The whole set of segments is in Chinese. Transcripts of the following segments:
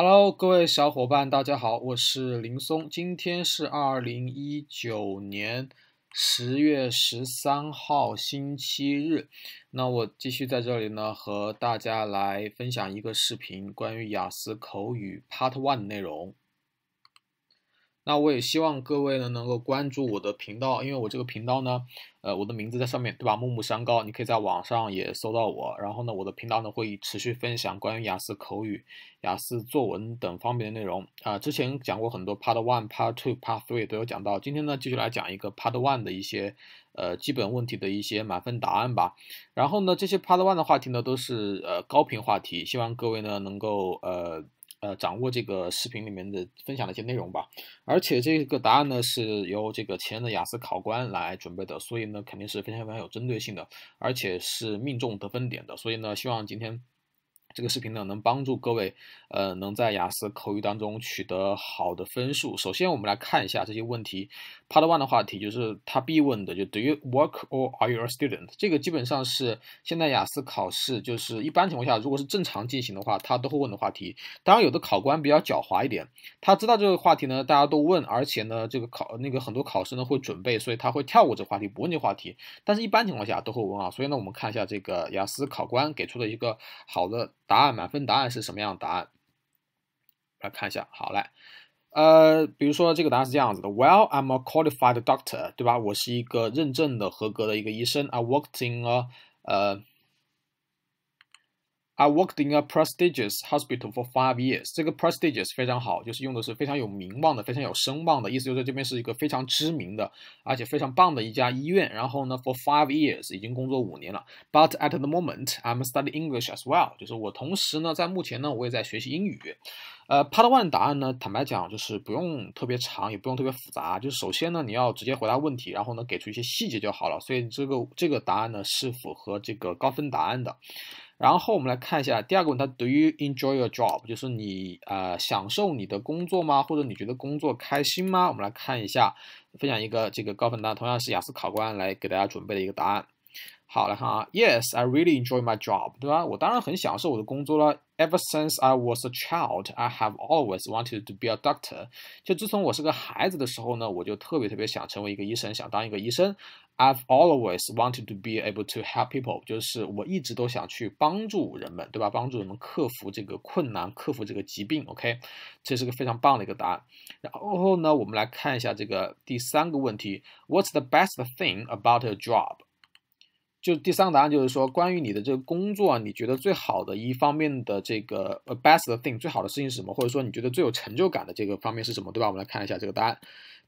Hello，各位小伙伴，大家好，我是林松。今天是二零一九年十月十三号，星期日。那我继续在这里呢，和大家来分享一个视频，关于雅思口语 Part One 内容。那我也希望各位呢能够关注我的频道，因为我这个频道呢，呃，我的名字在上面对吧？木木山高，你可以在网上也搜到我。然后呢，我的频道呢会持续分享关于雅思口语、雅思作文等方面的内容啊。之前讲过很多 Part One、Part Two、Part Three 都有讲到，今天呢继续来讲一个 Part One 的一些呃基本问题的一些满分答案吧。然后呢，这些 Part One 的话题呢都是呃高频话题，希望各位呢能够呃。呃，掌握这个视频里面的分享的一些内容吧。而且这个答案呢，是由这个前的雅思考官来准备的，所以呢，肯定是非常非常有针对性的，而且是命中得分点的。所以呢，希望今天。这个视频呢，能帮助各位，呃，能在雅思口语当中取得好的分数。首先，我们来看一下这些问题。Part One 的话题就是他必问的，就 Do you work or are you a student？这个基本上是现在雅思考试就是一般情况下，如果是正常进行的话，他都会问的话题。当然，有的考官比较狡猾一点，他知道这个话题呢大家都问，而且呢这个考那个很多考生呢会准备，所以他会跳过这话题，不问这话题。但是一般情况下都会问啊，所以呢我们看一下这个雅思考官给出的一个好的。答案满分答案是什么样答案？来看一下，好来，呃，比如说这个答案是这样子的，Well, I'm a qualified doctor，对吧？我是一个认证的合格的一个医生，I worked in a，呃。I worked in a prestigious hospital for five years。这个 prestigious 非常好，就是用的是非常有名望的、非常有声望的意思，就是这边是一个非常知名的，而且非常棒的一家医院。然后呢，for five years 已经工作五年了。But at the moment, I'm studying English as well。就是我同时呢，在目前呢，我也在学习英语。呃，Part One 答案呢，坦白讲就是不用特别长，也不用特别复杂。就是首先呢，你要直接回答问题，然后呢，给出一些细节就好了。所以这个这个答案呢，是符合这个高分答案的。然后我们来看一下第二个问题，Do you enjoy your job？就是你呃享受你的工作吗？或者你觉得工作开心吗？我们来看一下，分享一个这个高分答案，同样是雅思考官来给大家准备的一个答案。好，了哈 Yes, I really enjoy my job，对吧？我当然很享受我的工作了。Ever since I was a child, I have always wanted to be a doctor。就自从我是个孩子的时候呢，我就特别特别想成为一个医生，想当一个医生。I've always wanted to be able to help people，就是我一直都想去帮助人们，对吧？帮助人们克服这个困难，克服这个疾病。OK，这是个非常棒的一个答案。然后呢，我们来看一下这个第三个问题：What's the best thing about your job？就第三个答案，就是说，关于你的这个工作，你觉得最好的一方面的这个 best thing 最好的事情是什么？或者说你觉得最有成就感的这个方面是什么？对吧？我们来看一下这个答案。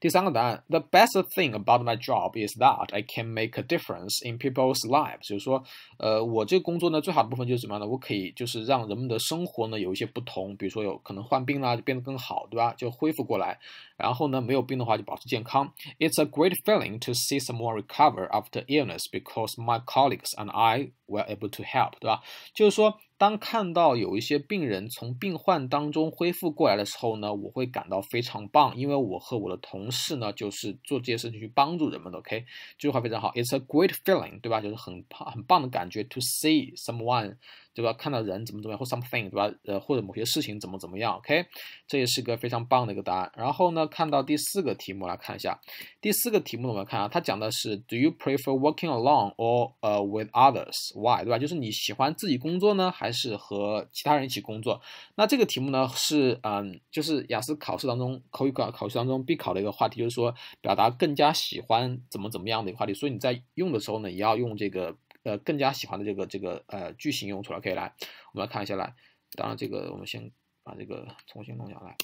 第三个答案，The best thing about my job is that I can make a difference in people's lives。就是说，呃，我这个工作呢，最好的部分就是什么呢？我可以就是让人们的生活呢有一些不同，比如说有可能患病啦，就变得更好，对吧？就恢复过来。然后呢，没有病的话就保持健康。It's a great feeling to see someone recover after illness because my colleagues and I were able to help，对吧？就是说，当看到有一些病人从病患当中恢复过来的时候呢，我会感到非常棒，因为我和我的同事呢，就是做这些事情去帮助人们。OK，这句话非常好，It's a great feeling，对吧？就是很棒、很棒的感觉。To see someone. 对吧？看到人怎么怎么样或 something，对吧？呃，或者某些事情怎么怎么样？OK，这也是个非常棒的一个答案。然后呢，看到第四个题目来看一下。第四个题目我们看啊，它讲的是 Do you prefer working alone or 呃 with others? Why？对吧？就是你喜欢自己工作呢，还是和其他人一起工作？那这个题目呢是嗯，就是雅思考试当中口语考考试当中必考的一个话题，就是说表达更加喜欢怎么怎么样的一个话题。所以你在用的时候呢，也要用这个。呃，更加喜欢的这个这个呃句型用出来可以来，我们来看一下来。当然，这个我们先把这个重新弄下来。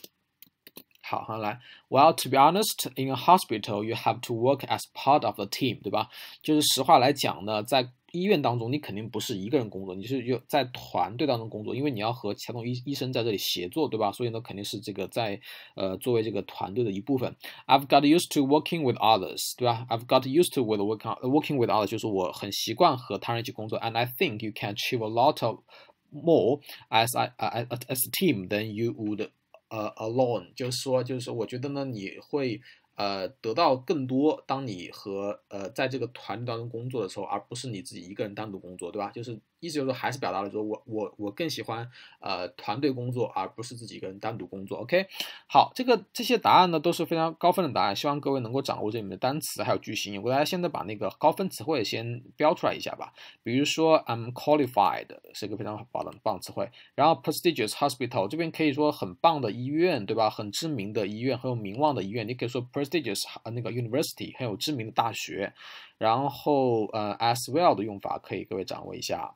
好，来，Well, to be honest, in a hospital, you have to work as part of the team，对吧？就是实话来讲呢，在医院当中，你肯定不是一个人工作，你是有在团队当中工作，因为你要和其他医医生在这里协作，对吧？所以呢，肯定是这个在呃作为这个团队的一部分。I've got used to working with others，对吧？I've got used to with working working with others，就是我很习惯和他人一起工作。And I think you can achieve a lot of more as I as a team than you would alone。就是说，就是说，我觉得呢，你会。呃，得到更多。当你和呃，在这个团队当中工作的时候，而不是你自己一个人单独工作，对吧？就是。意思就是说，还是表达了说，我我我更喜欢呃团队工作，而不是自己一个人单独工作。OK，好，这个这些答案呢都是非常高分的答案，希望各位能够掌握这里面的单词还有句型。我大家现在把那个高分词汇先标出来一下吧。比如说，I'm qualified 是一个非常棒的棒词汇。然后，prestigious hospital 这边可以说很棒的医院，对吧？很知名的医院，很有名望的医院。你可以说 prestigious 那个 university 很有知名的大学。然后，呃，as well 的用法可以各位掌握一下。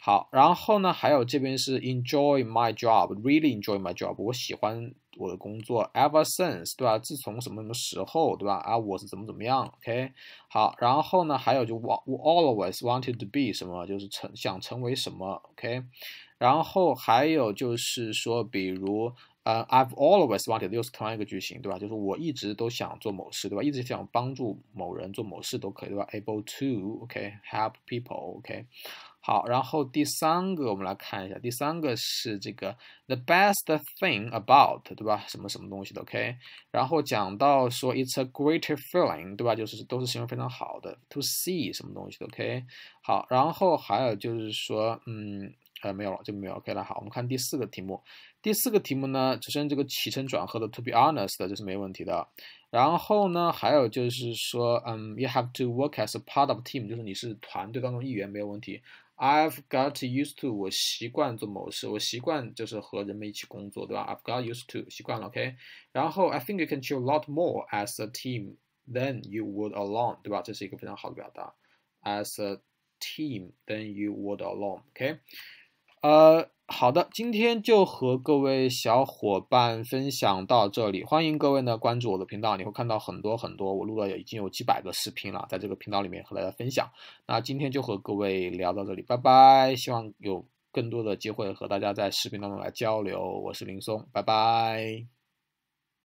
好，然后呢，还有这边是 enjoy my job，really enjoy my job，我喜欢我的工作。Ever since，对吧？自从什么什么时候，对吧？啊，我是怎么怎么样？OK。好，然后呢，还有就 want，always wanted to be 什么，就是成想成为什么？OK。然后还有就是说，比如。呃，I've always wanted to use another 句型，对吧？就是我一直都想做某事，对吧？一直想帮助某人做某事都可以，对吧？Able to，OK，help people，OK。好，然后第三个我们来看一下，第三个是这个 The best thing about，对吧？什么什么东西的？OK。然后讲到说 It's a great feeling，对吧？就是都是形容非常好的。To see 什么东西的？OK。好，然后还有就是说，嗯。呃，没有了就没有，OK 了。好，我们看第四个题目。第四个题目呢，首先这个起承转合的。To be honest，这是没问题的。然后呢，还有就是说，嗯，You have to work as a part of team，就是你是团队当中一员，没有问题。I've got used to，我习惯做某事，我习惯就是和人们一起工作，对吧？I've got used to，习惯了，OK。然后，I think you can do a lot more as a team than you would alone，对吧？这是一个非常好的表达。As a team than you would alone，OK。呃，好的，今天就和各位小伙伴分享到这里。欢迎各位呢关注我的频道，你会看到很多很多我录了已经有几百个视频了，在这个频道里面和大家分享。那今天就和各位聊到这里，拜拜。希望有更多的机会和大家在视频当中来交流。我是林松，拜拜。